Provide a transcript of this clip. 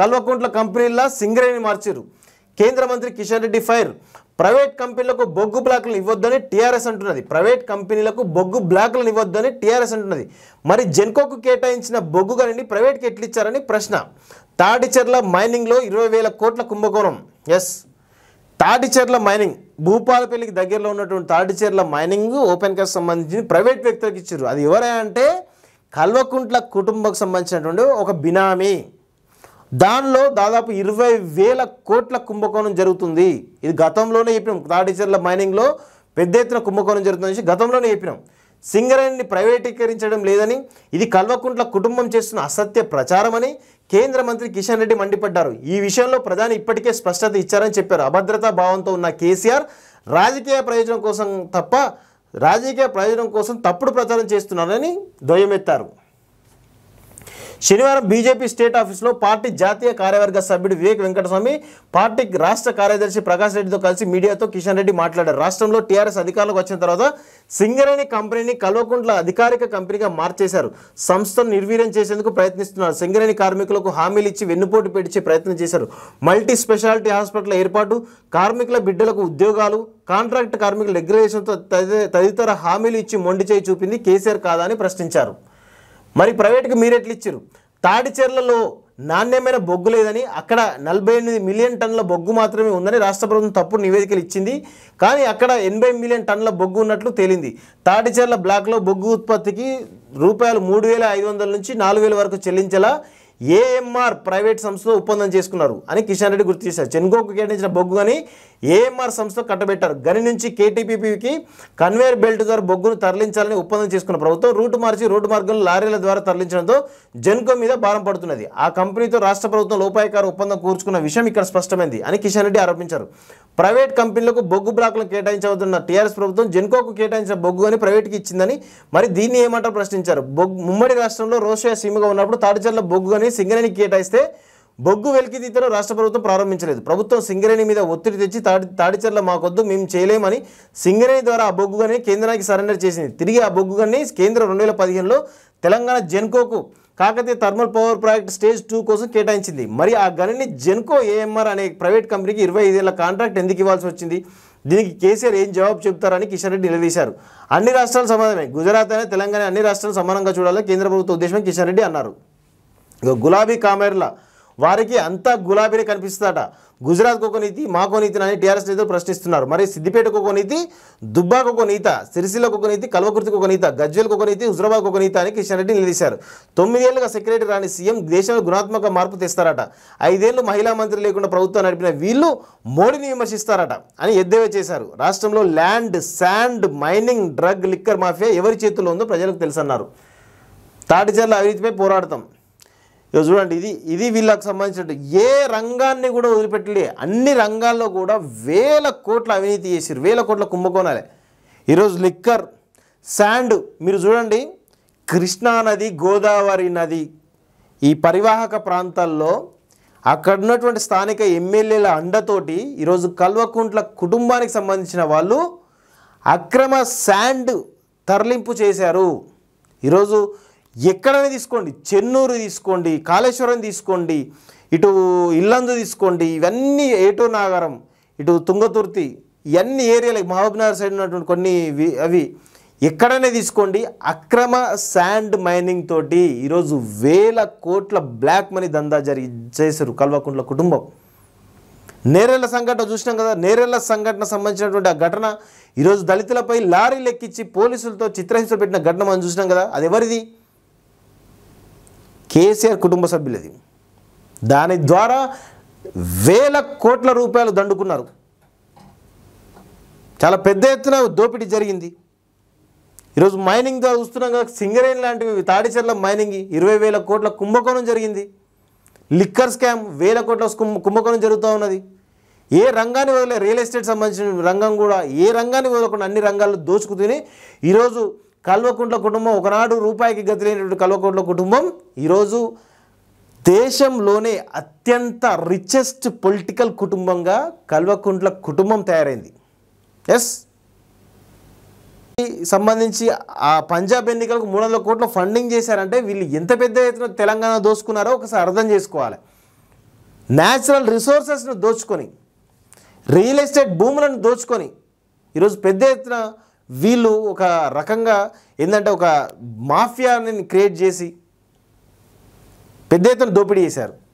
కల్వకుంట్ల కంపెనీల సింగరేణి మార్చారు కేంద్ర మంత్రి కిషన్ రెడ్డి ఫైర్ ప్రైవేట్ కంపెనీలకు బొగ్గు బ్లాక్లను ఇవ్వద్దని టీఆర్ఎస్ అంటున్నది ప్రైవేట్ కంపెనీలకు బొగ్గు బ్లాక్లను ఇవ్వద్దని టీఆర్ఎస్ అంటున్నది మరి జెన్కోకు కేటాయించిన బొగ్గు గనిని ప్రైవేట్కి ఎట్లిచ్చారని ప్రశ్న తాడిచెర్ల మైనింగ్లో ఇరవై వేల కోట్ల కుంభకోణం ఎస్ తాడిచెర్ల మైనింగ్ భూపాలపల్లికి దగ్గరలో ఉన్నటువంటి తాడిచెర్ల మైనింగ్ ఓపెన్ కాస్ట్ సంబంధించి ప్రైవేట్ వ్యక్తులకు ఇచ్చారు అది ఎవరే అంటే కల్వకుంట్ల కుటుంబకు సంబంధించినటువంటి ఒక బినామీ దానిలో దాదాపు ఇరవై వేల కోట్ల కుంభకోణం జరుగుతుంది ఇది గతంలోనే చెప్పినాం తాడిచెర్ల మైనింగ్లో పెద్ద ఎత్తున కుంభకోణం జరుగుతుందని గతంలోనే చెప్పినాం సింగరేణిని ప్రైవేటీకరించడం లేదని ఇది కల్వకుంట్ల కుటుంబం చేస్తున్న అసత్య ప్రచారమని కేంద్ర మంత్రి కిషన్ రెడ్డి మండిపడ్డారు ఈ విషయంలో ప్రధాని ఇప్పటికే స్పష్టత ఇచ్చారని చెప్పారు అభద్రతా భావంతో ఉన్న కేసీఆర్ రాజకీయ ప్రయోజనం కోసం తప్ప రాజకీయ ప్రయోజనం కోసం తప్పుడు ప్రచారం చేస్తున్నారని దొయ్యమెత్తారు శనివారం బీజేపీ స్టేట్ ఆఫీస్లో పార్టీ జాతీయ కార్యవర్గ సభ్యుడు వివేక్ వెంకటస్వామి పార్టీ రాష్ట్ర కార్యదర్శి ప్రకాష్ రెడ్డితో కలిసి మీడియాతో కిషన్ రెడ్డి మాట్లాడారు రాష్ట్రంలో టీఆర్ఎస్ అధికారులకు వచ్చిన తర్వాత సింగరేణి కంపెనీని కల్వకుంట్ల అధికారిక కంపెనీగా మార్చేశారు సంస్థను నిర్వీర్యం చేసేందుకు ప్రయత్నిస్తున్నారు సింగరేణి కార్మికులకు హామీలు ఇచ్చి వెన్నుపోటు పెట్టించే ప్రయత్నం చేశారు మల్టీ స్పెషాలిటీ హాస్పిటల్ ఏర్పాటు కార్మికుల బిడ్డలకు ఉద్యోగాలు కాంట్రాక్ట్ కార్మికుల రెగ్యులేషన్తో తదితర హామీలు ఇచ్చి మొండి చేయి చూపింది కేసీఆర్ కాదా అని ప్రశ్నించారు మరి ప్రైవేట్కి మీరు ఎట్లు ఇచ్చారు తాడిచెర్లలో నాణ్యమైన బొగ్గు లేదని అక్కడ నలభై ఎనిమిది మిలియన్ టన్నుల బొగ్గు మాత్రమే ఉందని రాష్ట్ర ప్రభుత్వం తప్పుడు నివేదికలు ఇచ్చింది కానీ అక్కడ ఎనభై మిలియన్ టన్నుల బొగ్గు ఉన్నట్లు తేలింది తాటిచెర్ల బ్లాక్లో బొగ్గు ఉత్పత్తికి రూపాయలు మూడు వేల ఐదు వందల నుంచి నాలుగు వేల వరకు చెల్లించేలా ఏఎంఆర్ ప్రైవేట్ సంస్థతో ఒప్పందం చేసుకున్నారు అని కిషన్ రెడ్డి గుర్తు చేశారు చెన్కోకు కేటాయించిన బొగ్గు అని ఏఎంఆర్ సంస్థ కట్టబెట్టారు గని నుంచి కేటీపీపీకి కన్వేయర్ బెల్ట్ ద్వారా బొగ్గును తరలించాలని ఒప్పందం చేసుకున్న ప్రభుత్వం రూటు మార్చి రోడ్డు మార్గం లారీల ద్వారా తరలించడంతో జన్కో మీద భారం పడుతున్నది ఆ కంపెనీతో రాష్ట్ర ప్రభుత్వం లోపాయకార ఒప్పందం కూర్చుకున్న విషయం ఇక్కడ స్పష్టమైంది అని కిషన్ రెడ్డి ఆరోపించారు ప్రైవేట్ కంపెనీలకు బొగ్గు బ్లాక్లు కేటాయించవద్దున్న టీఆర్ఎస్ ప్రభుత్వం జెన్కోకు కేటాయించిన బొగ్గు అని ప్రైవేట్కి ఇచ్చిందని మరి దీన్ని ఏమంటారు ప్రశ్నించారు బొగ్గు ముమ్మడి రాష్ట్రంలో రోషయా సీమగా ఉన్నప్పుడు తాడిచర్ల బొగ్గు అని సింగరేణికి కేటాయిస్తే బొగ్గు వెలికితీతను రాష్ట్ర ప్రభుత్వం ప్రారంభించలేదు ప్రభుత్వం సింగరేణి మీద ఒత్తిడి తెచ్చి తాడి తాడిచర్ల మాకొద్దు మేము చేయలేమని సింగరేణి ద్వారా ఆ బొగ్గుగానే కేంద్రానికి సరెండర్ చేసింది తిరిగి ఆ బొగ్గుగానే కేంద్రం రెండు వేల పదిహేనులో తెలంగాణ జెన్కోకు Kakatiya thermal power project stage two కోసం కేటాయించింది మరి ఆ గనిని జెన్కో ఏఎంఆర్ అనే ప్రైవేట్ కంపెనీకి ఇరవై ఐదేళ్ల కాంట్రాక్ట్ ఎందుకు ఇవ్వాల్సి వచ్చింది దీనికి కేసీఆర్ ఏం జవాబు చెబుతారని కిషన్ రెడ్డి నిలదీశారు అన్ని రాష్ట్రాలు సమానమే గుజరాత్ అయినా తెలంగాణ అన్ని రాష్ట్రాలు సమానంగా చూడాలని కేంద్ర ప్రభుత్వ ఉద్దేశం కిషన్ రెడ్డి అన్నారు గులాబీ కామెర్ల వారికి అంతా గులాబీనే కనిపిస్తుందట గుజరాత్ ఒక నీతి మాకో అని టీఆర్ఎస్ నేతలు ప్రశ్నిస్తున్నారు మరి సిద్దిపేటకు ఒక నీతి దుబ్బాకు ఒక నీత సిరిసిల్లకు ఒక నీతి కల్వకుర్తికి ఒక నీత గజ్వేల్కు ఒక నీతి ఒక నీత అని కిషన్ రెడ్డి నిలదీశారు తొమ్మిదేళ్లుగా సెక్రటరీ రాని సీఎం దేశంలో గుణాత్మక మార్పు తెస్తారట ఐదేళ్లు మహిళా మంత్రి లేకుండా ప్రభుత్వం నడిపిన వీళ్ళు మోడీని విమర్శిస్తారట అని ఎద్దేవే చేశారు రాష్ట్రంలో land sand mining drug liquor mafia ఎవరి చేతుల్లో ఉందో ప్రజలకు తెలుసన్నారు తాటిచర్ల అవినీతిపై పోరాడతాం చూడండి ఇది ఇది వీళ్ళకి సంబంధించిన ఏ రంగాన్ని కూడా వదిలిపెట్టలే అన్ని రంగాల్లో కూడా వేల కోట్ల అవినీతి చేసిరు వేల కోట్ల కుంభకోణాలే ఈరోజు లిక్కర్ శాండ్ మీరు చూడండి కృష్ణానది గోదావరి నది ఈ పరివాహక ప్రాంతాల్లో అక్కడ ఉన్నటువంటి స్థానిక ఎమ్మెల్యేల అండతోటి ఈరోజు కల్వకుంట్ల కుటుంబానికి సంబంధించిన వాళ్ళు అక్రమ శాండ్ తరలింపు చేశారు ఈరోజు ఎక్కడైనా తీసుకోండి చెన్నూరు తీసుకోండి కాళేశ్వరం తీసుకోండి ఇటు ఇల్లందు తీసుకోండి ఇవన్నీ ఏటో నాగరం ఇటు తుంగతుర్తి ఇవన్నీ ఏరియాలు మహబూబ్నగర్ సైడ్ ఉన్నటువంటి కొన్ని అవి ఎక్కడనే తీసుకోండి అక్రమ శాండ్ మైనింగ్ తోటి ఈరోజు వేల కోట్ల బ్లాక్ మనీ దందా జరిగి చేశారు కల్వకుంట్ల కుటుంబం నేరేళ్ల సంఘటన చూసినాం కదా నేరేళ్ల సంఘటన సంబంధించినటువంటి ఆ ఘటన ఈరోజు దళితులపై లారీలు ఎక్కించి పోలీసులతో చిత్రహింస పెట్టిన ఘటన మనం చూసినాం కదా అది ఎవరిది కేసీఆర్ కుటుంబ సభ్యులది దాని ద్వారా వేల కోట్ల రూపాయలు దండుకున్నారు చాలా పెద్ద ఎత్తున దోపిడీ జరిగింది ఈరోజు మైనింగ్ ద్వారా చూస్తున్నాం కదా సింగరేణి లాంటివి తాడిచెర్ల మైనింగ్ ఇరవై వేల కోట్ల కుంభకోణం జరిగింది లిక్కర్ స్కామ్ వేల కోట్ల కుంభకోణం జరుగుతూ ఉన్నది ఏ రంగాన్ని వదిలే రియల్ ఎస్టేట్ సంబంధించిన రంగం కూడా ఏ రంగాన్ని వదలకుండా అన్ని రంగాల్లో దోచుకుతూనే ఈరోజు కల్వకుంట్ల కుటుంబం ఒకనాడు రూపాయికి గతి లేనటువంటి కల్వకుంట్ల కుటుంబం ఈరోజు దేశంలోనే అత్యంత రిచెస్ట్ పొలిటికల్ కుటుంబంగా కల్వకుంట్ల కుటుంబం తయారైంది ఎస్ సంబంధించి ఆ పంజాబ్ ఎన్నికలకు మూడు వందల కోట్లు ఫండింగ్ చేశారంటే వీళ్ళు ఎంత పెద్ద ఎత్తున తెలంగాణ దోచుకున్నారో ఒకసారి అర్థం చేసుకోవాలి న్యాచురల్ రిసోర్సెస్ను దోచుకొని రియల్ ఎస్టేట్ భూములను దోచుకొని ఈరోజు పెద్ద ఎత్తున వీళ్ళు ఒక రకంగా ఏంటంటే ఒక మాఫియాని క్రియేట్ చేసి పెద్ద ఎత్తున దోపిడీ చేశారు